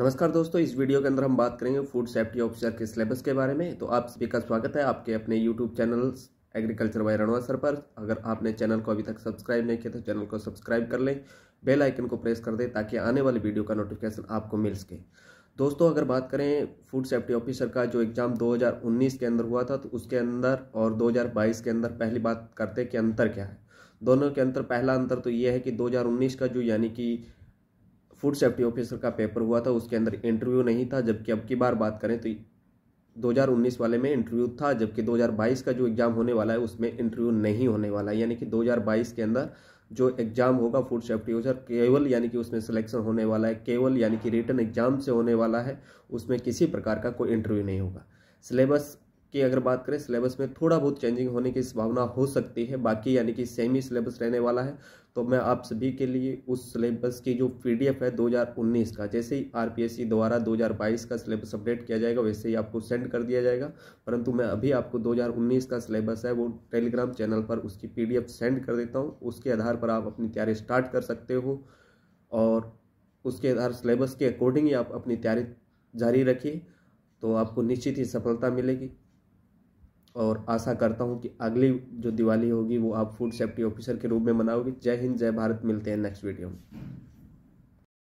नमस्कार दोस्तों इस वीडियो के अंदर हम बात करेंगे फूड सेफ्टी ऑफिसर के सिलेबस के बारे में तो आप सभी का स्वागत है आपके अपने YouTube channel agriculture Y Ranwa sir पर अगर आपने चैनल को अभी तक सब्सक्राइब नहीं किया तो चैनल को सब्सक्राइब कर लें बेल आइकन को प्रेस कर दें ताकि आने वाली वीडियो का नोटिफिकेशन आपको मिल सके दोस्तों अगर बात करें फूड सेफ्टी ऑफिसर का जो एग्ज़ाम 2019 के अंदर हुआ था तो उसके अंदर और 2022 के अंदर पहली बात करते हैं कि अंतर क्या है दोनों के अंतर पहला अंतर तो ये है कि 2019 का जो यानी कि फूड सेफ्टी ऑफिसर का पेपर हुआ था उसके अंदर इंटरव्यू नहीं था जबकि अब की बार बात करें तो 2019 वाले में इंटरव्यू था जबकि 2022 का जो एग्ज़ाम होने वाला है उसमें इंटरव्यू नहीं होने वाला है यानी कि 2022 के अंदर जो एग्ज़ाम होगा फूड सेफ्टी ऑफिसर केवल यानी कि उसमें सिलेक्शन होने वाला है केवल यानी कि रिटर्न एग्ज़ाम से होने वाला है उसमें किसी प्रकार का कोई इंटरव्यू नहीं होगा सिलेबस की अगर बात करें सिलेबस में थोड़ा बहुत चेंजिंग होने की संभावना हो सकती है बाकी यानी कि सेम ही सिलेबस रहने वाला है तो मैं आप सभी के लिए उस सिलेबस की जो पीडीएफ है 2019 का जैसे ही आरपीएससी द्वारा 2022 का सिलेबस अपडेट किया जाएगा वैसे ही आपको सेंड कर दिया जाएगा परंतु मैं अभी आपको 2019 का सिलेबस है वो टेलीग्राम चैनल पर उसकी पी सेंड कर देता हूँ उसके आधार पर आप अपनी तैयारी स्टार्ट कर सकते हो और उसके आधार सिलेबस के अकॉर्डिंग ही आप अपनी तैयारी जारी रखिए तो आपको निश्चित ही सफलता मिलेगी और आशा करता हूँ कि अगली जो दिवाली होगी वो आप फूड सेफ्टी ऑफिसर के रूप में मनाओगे जय हिंद जय भारत मिलते हैं नेक्स्ट वीडियो में